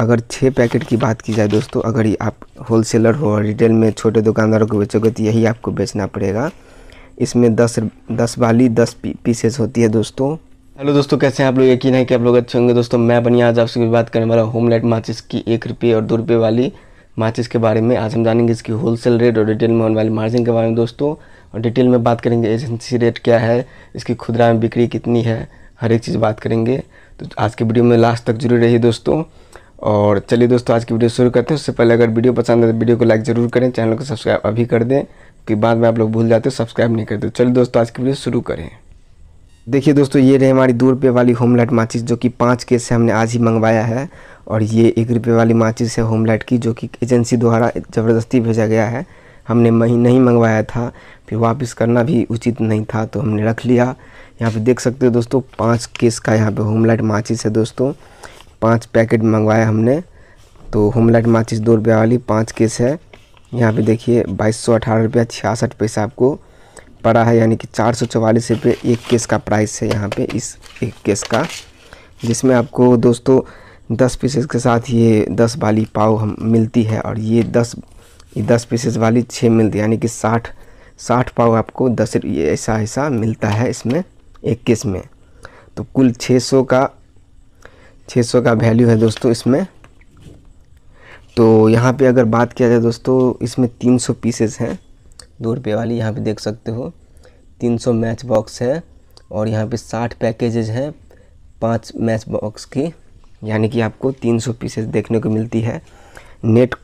अगर छः पैकेट की बात की जाए दोस्तों अगर ये आप होलसेलर हो और रिटेल में छोटे दुकानदारों को बेचोगे तो यही आपको बेचना पड़ेगा इसमें दस दस वाली दस पी, पीसेस होती है दोस्तों हेलो दोस्तों कैसे हैं आप लोग यकीन है कि आप लोग अच्छे होंगे दोस्तों मैं बनिया आज आपसे भी बात करने वाला होम लाइट माचिस की एक रुपये और दो रुपये वाली माचिस के बारे में आज हम जानेंगे इसकी होलसेल रेट और रिटेल में होने वाली मार्जिन के बारे में दोस्तों और डिटेल में बात करेंगे एजेंसी रेट क्या है इसकी खुदरा में बिक्री कितनी है हर एक चीज़ बात करेंगे तो आज के वीडियो में लास्ट तक जुड़ी रही दोस्तों और चलिए दोस्तों आज की वीडियो शुरू करते हैं उससे पहले अगर वीडियो पसंद है तो वीडियो को लाइक ज़रूर करें चैनल को सब्सक्राइब अभी कर दें कि बाद में आप लोग भूल जाते हो सब्सक्राइब नहीं करते चलिए दोस्तों आज की वीडियो शुरू करें देखिए दोस्तों ये रहे हमारी दो रुपये वाली होम लाइट माचिस जो कि पाँच के से हमने आज ही मंगवाया है और ये एक रुपये वाली माचिस है होम लाइट की जो कि एजेंसी द्वारा ज़बरदस्ती भेजा गया है हमने मही नहीं मंगवाया था फिर वापस करना भी उचित नहीं था तो हमने रख लिया यहाँ पे देख सकते हो दोस्तों पाँच केस का यहाँ पे होम लाइट माचिस है दोस्तों पाँच पैकेट मंगवाया हमने तो होमलाइट माचिस दो रुपया वाली पाँच केस है यहाँ पे देखिए बाईस सौ अठारह रुपया छियासठ पैसा आपको पड़ा है यानी कि चार सौ चवालीस रुपये एक केस का प्राइस है यहाँ पे इस एक केस का जिसमें आपको दोस्तों दस पीसेस के साथ ये दस वाली पाव हम मिलती है और ये दस ये दस पीसेस वाली छः मिलती है यानी कि साठ साठ पाव आपको दस ये ऐसा ऐसा मिलता है इसमें एक केस में तो कुल छः सौ का 600 का वैल्यू है दोस्तों इसमें तो यहाँ पे अगर बात किया जाए दोस्तों इसमें 300 पीसेस हैं दो रुपये वाली यहाँ पे देख सकते हो 300 मैच बॉक्स है और यहाँ पे 60 पैकेजेज हैं पांच मैच बॉक्स की यानी कि आपको 300 पीसेस देखने को मिलती है नेट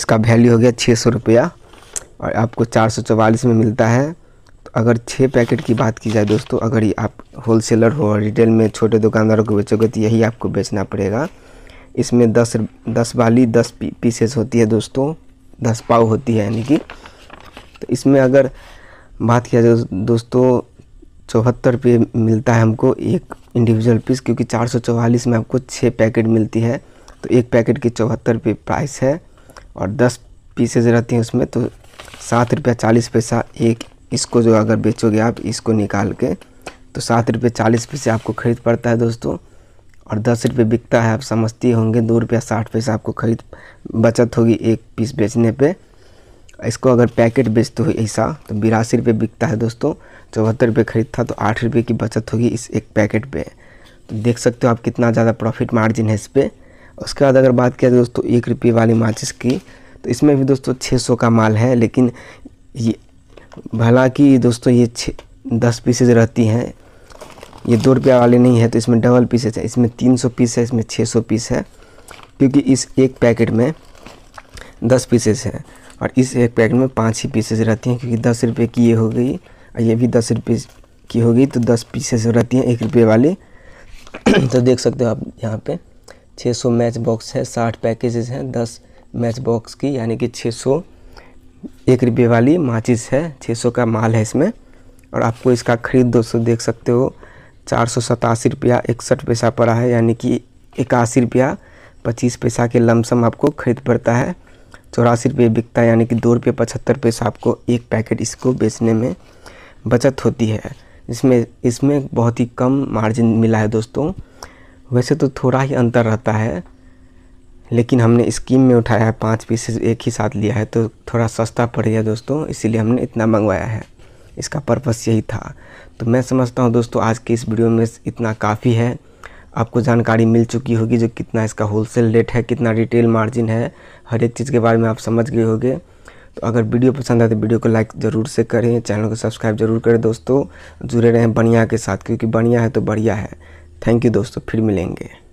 इसका वैल्यू हो गया छः सौ रुपया और आपको चार सौ में मिलता है अगर छः पैकेट की बात की जाए दोस्तों अगर ये आप होलसेलर हो और रिटेल में छोटे दुकानदारों को बेचोगे तो यही आपको बेचना पड़ेगा इसमें दस दस वाली दस पी, पीसेस होती है दोस्तों दस पाव होती है यानी कि तो इसमें अगर बात किया जाए दोस्तों चौहत्तर रुपये मिलता है हमको एक इंडिविजुअल पीस क्योंकि चार सौ चौवालीस में आपको छः पैकेट मिलती है तो एक पैकेट की चौहत्तर रुपये प्राइस है और दस पीसेज रहती हैं उसमें तो सात रुपया चालीस पैसा एक इसको जो अगर बेचोगे आप इसको निकाल के तो सात रुपये चालीस पैसे आपको खरीद पड़ता है दोस्तों और दस रुपये बिकता है आप समझती होंगे दो रुपया साठ पैसे आपको खरीद बचत होगी एक पीस बेचने पे इसको अगर पैकेट बेचते हो ऐसा तो बिरासी रुपये बिकता है दोस्तों चौहत्तर रुपये खरीद था तो आठ रुपये की बचत होगी इस एक पैकेट पे तो देख सकते हो आप कितना ज़्यादा प्रॉफिट मार्जिन है इस पर उसके बाद अगर बात किया दोस्तों एक रुपये वाली माचिस की तो इसमें भी दोस्तों छः का माल है लेकिन ये कि दोस्तों ये छः दस पीसेज रहती हैं ये दो रुपया वाले नहीं है तो इसमें डबल पीसेज है इसमें तीन सौ पीस है इसमें छः सौ पीस है क्योंकि इस एक पैकेट में दस पीसेज हैं और इस एक पैकेट में पाँच ही पीसेज रहती हैं क्योंकि दस रुपये की ये हो गई और ये भी दस रुपये की हो गई तो दस पीसेज रहती हैं एक रुपये वाली तो देख सकते हो आप यहाँ छः सौ मैच बॉक्स है साठ पैकेजेस हैं दस मैच बॉक्स की यानी कि सौ एक रुपये वाली माचिस है छः सौ का माल है इसमें और आपको इसका ख़रीद दोस्तों देख सकते हो चार सौ सतासी रुपया इकसठ पैसा पड़ा है यानी कि इक्यासी रुपया पच्चीस पैसा के लमसम आपको खरीद पड़ता है चौरासी रुपये बिकता है यानी कि दो रुपये पचहत्तर पैसा आपको एक पैकेट इसको बेचने में बचत होती है इसमें इसमें बहुत ही कम मार्जिन मिला है दोस्तों वैसे तो थोड़ा ही अंतर रहता है लेकिन हमने स्कीम में उठाया है पाँच पीसेस एक ही साथ लिया है तो थोड़ा सस्ता पड़ गया दोस्तों इसीलिए हमने इतना मंगवाया है इसका पर्पस यही था तो मैं समझता हूँ दोस्तों आज के इस वीडियो में इतना काफ़ी है आपको जानकारी मिल चुकी होगी जो कितना इसका होलसेल रेट है कितना रिटेल मार्जिन है हर एक चीज़ के बारे में आप समझ गए होगे तो अगर वीडियो पसंद आए तो वीडियो को लाइक ज़रूर से करें चैनल को सब्सक्राइब जरूर करें दोस्तों जुड़े रहें बढ़िया के साथ क्योंकि बढ़िया है तो बढ़िया है थैंक यू दोस्तों फिर मिलेंगे